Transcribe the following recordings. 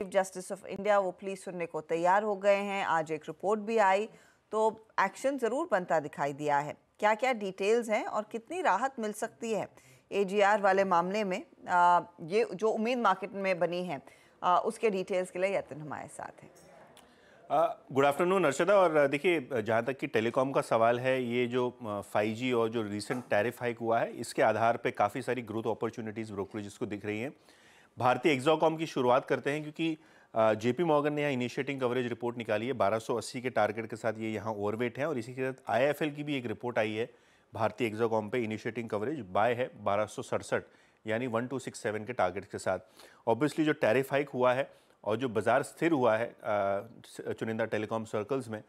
Chief justice of India वो please सुनने को तैयार हो गए हैं आज एक रिपोर्ट भी आई तो एक्शन ज़रूर बनता दिखाई दिया है क्या क्या डिटेल्स हैं और कितनी राहत मिल सकती है एजीआर वाले मामले में आ, ये जो उम्मीद मार्केट में बनी है आ, उसके डिटेल्स के लिए यतन हमारे साथ हैं गुड आफ्टरनून अर्शदा और देखिए जहाँ तक कि टेलीकॉम का सवाल है ये जो फाइव जी और जो रिसेंट टैरिफ हाइक हुआ है इसके आधार पे काफ़ी सारी ग्रोथ अपॉर्चुनिटीज़ ब्रोकरेज को दिख रही हैं भारतीय एग्जोकॉम की शुरुआत करते हैं क्योंकि जेपी मॉर्गन ने यहाँ इनिशिएटिंग कवरेज रिपोर्ट निकाली है बारह के टारगेट के साथ ये यहाँ ओवरवेट है और इसी के साथ आई की भी एक रिपोर्ट आई है भारतीय एग्जोकॉम पे इनिशिएटिंग कवरेज बाय है बारह यानी 1267 के टारगेट के साथ ऑब्वियसली जो टैरिफ हाइक हुआ है और जो बाज़ार स्थिर हुआ है चुनिंदा टेलीकॉम सर्कल्स में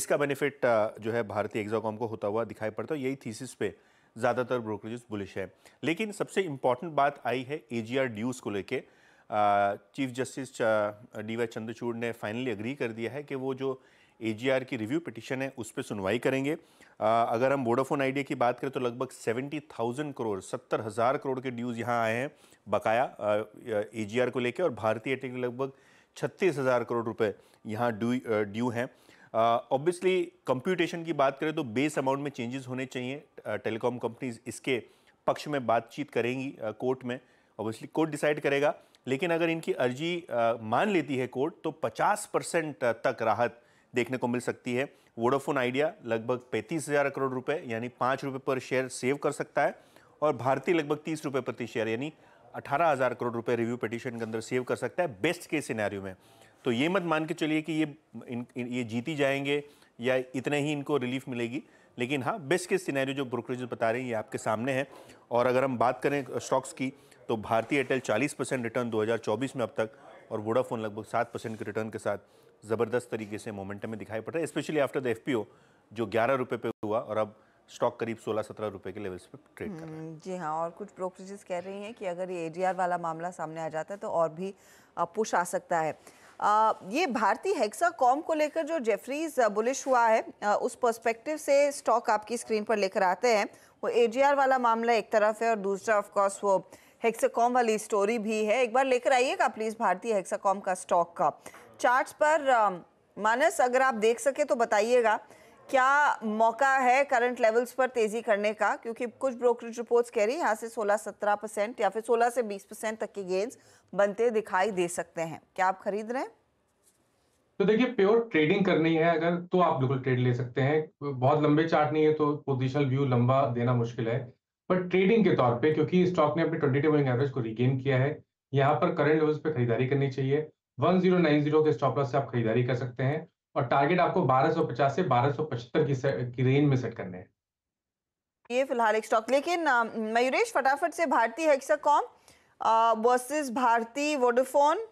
इसका बेनिफिट जो है भारतीय एग्जोकॉम को होता हुआ दिखाई पड़ता है यही थीसिस पे ज़्यादातर ब्रोकरेजेस बुलिश है लेकिन सबसे इम्पॉर्टेंट बात आई है ए जी आर ड्यूज़ को लेके chief justice D Y Chandrachud ने फाइनली अग्री कर दिया है कि वो जो ए जी आर की रिव्यू पिटिशन है उस पर सुनवाई करेंगे आ, अगर हम वोडाफोन आइडिया की बात करें तो लगभग सेवेंटी थाउजेंड करोड़ सत्तर हज़ार करोड़ के ड्यूज़ यहाँ आए हैं बकाया ए जी आर को लेकर और भारतीय एयरटेल के लगभग छत्तीस हज़ार करोड़ रुपए यहाँ ड्यू ड्यू हैं ऑब्वियसली uh, कंप्यूटेशन की बात करें तो बेस अमाउंट में चेंजेस होने चाहिए टेलीकॉम uh, कंपनीज इसके पक्ष में बातचीत करेंगी कोर्ट uh, में ऑब्वियसली कोर्ट डिसाइड करेगा लेकिन अगर इनकी अर्जी मान लेती है कोर्ट तो 50 परसेंट तक राहत देखने को मिल सकती है वोडाफोन आइडिया लगभग पैंतीस हज़ार करोड़ रुपए यानी पाँच रुपये पर शेयर सेव कर सकता है और भारतीय लगभग तीस रुपये प्रति शेयर यानी अठारह हज़ार करोड़ रुपए रिव्यू पिटिशन के अंदर सेव कर सकता है बेस्ट के सिनेरियो में तो ये मत मान के चलिए कि ये इन, इन ये जीती जाएंगे या इतने ही इनको रिलीफ मिलेगी लेकिन हाँ बेस्ट के सिनेरियो जो ब्रोकरेज बता रहे हैं ये आपके सामने है और अगर हम बात करें स्टॉक्स की तो भारतीय एयरटेल 40 परसेंट रिटर्न 2024 में अब तक और वोडाफोन लगभग सात परसेंट के रिटर्न के साथ ज़बरदस्त तरीके से मोमेंटम में दिखाई पड़ रहा है स्पेशली आफ्टर द एफ जो ग्यारह रुपये पे हुआ और अब स्टॉक करीब 16-17 रुपए के लेवल्स पे ट्रेड कर रहा है हम्म, जी हाँ और कुछ ब्रोकरेजेस कह रही हैं कि अगर ये एडीआर वाला मामला सामने आ जाता है तो और भी पुश आ सकता है ये भारतीय हेक्सा कॉम को लेकर जो जेफरीज बुलिश हुआ है उस पर्सपेक्टिव से स्टॉक आपकी स्क्रीन पर लेकर आते हैं वो एजीआर वाला मामला एक तरफ है और दूसरा ऑफकोर्स वो हेक्साकॉम वाली स्टोरी भी है एक बार लेकर आइएगा प्लीज़ भारतीय हेक्साकॉम का स्टॉक का चार्ट्स पर मानस अगर आप देख सके तो बताइएगा क्या मौका है करंट लेवल्स पर तेजी करने का क्योंकि कुछ ब्रोकरेज रिपोर्ट्स कह रही है यहाँ से 16-17 परसेंट या फिर 16 से 20 परसेंट तक के गेंस बनते दिखाई दे सकते हैं क्या आप खरीद रहे हैं तो देखिए प्योर ट्रेडिंग करनी है अगर तो आप बिल्कुल ट्रेड ले सकते हैं बहुत लंबे चार्ट नहीं है तो पोजिशनल व्यू लंबा देना मुश्किल है पर ट्रेडिंग के तौर पे क्योंकि स्टॉक ने अपने ट्वेंटी डे एवरेज को रिगेन किया है यहाँ पर करंट लेवल्स पे खरीदारी करनी चाहिए जीरो के स्टॉप लॉस से आप खरीदारी कर सकते हैं और टारगेट आपको 1250 से 1275 की, की रेंज में सेट करने हैं ये फिलहाल एक स्टॉक लेकिन मयूरेश फटाफट से भारतीय हेक्साकॉम वर्सेस भारती वोडाफोन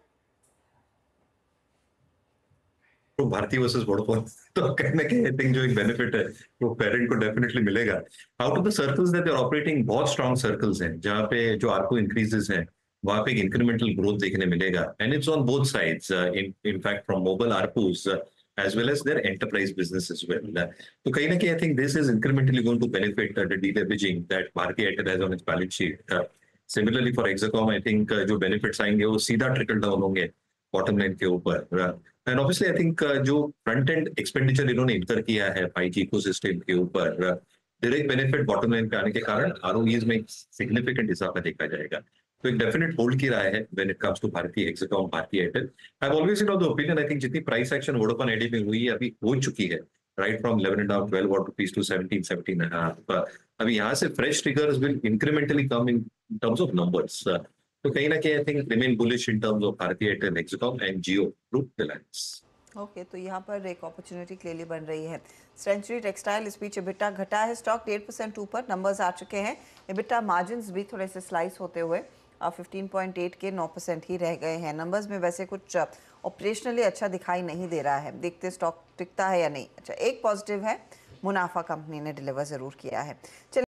तो भारतीय वर्सेस वोडाफोन तो कहने के आई थिंक जो एक बेनिफिट है वो पेरेंट को डेफिनेटली मिलेगा out of the circles that are operating बहुत स्ट्रांग सर्कल्स हैं जहां पे जो आरपो इंक्रीजेस हैं वहां पे इंक्रीमेंटल ग्रोथ देखने मिलेगा and it's on both sides in in fact from mobile ARPUs as well as their enterprise business as well. So kind of, I think this is incrementally going to benefit uh, the deleveraging that Bharti Airtel has on its balance sheet. Uh, similarly for Exacom, I think uh, जो benefits आएंगे see that trickle down होंगे bottom line Ke upar, uh, And obviously I think the uh, front end expenditure इन्होंने incur किया है 5G ecosystem ke upar, uh, direct benefit bottom line पे आने के कारण आर में सिग्निफिकेंट इजाफा देखा जाएगा तो एक डेफिनेट होल्ड की राय है when it comes to Bharti एग्जिट Hexacom Bharti Airtel I always in of the opinion I think जितनी प्राइस एक्शन वोडाफोन आईडी में हुई है अभी हो चुकी है right from eleven and half twelve और rupees to seventeen seventeen and half अभी यहाँ से fresh figures will incrementally come in terms of numbers तो कहीं ना कहीं I think remain bullish in terms of भारतीय Airtel Hexacom and Jio group Reliance okay okay, तो यहाँ पर एक अपॉर्चुनिटी क्लियरली बन रही है सेंचुरी टेक्सटाइल इस बीच इबिट्टा घटा है स्टॉक डेढ़ परसेंट ऊपर नंबर्स आ चुके हैं इबिट्टा मार्जिन भी थोड़े से स्लाइस होते हुए 15.8 के 9 परसेंट ही रह गए हैं नंबर्स में वैसे कुछ ऑपरेशनली अच्छा दिखाई नहीं दे रहा है देखते स्टॉक टिकता है या नहीं अच्छा एक पॉजिटिव है मुनाफा कंपनी ने डिलीवर ज़रूर किया है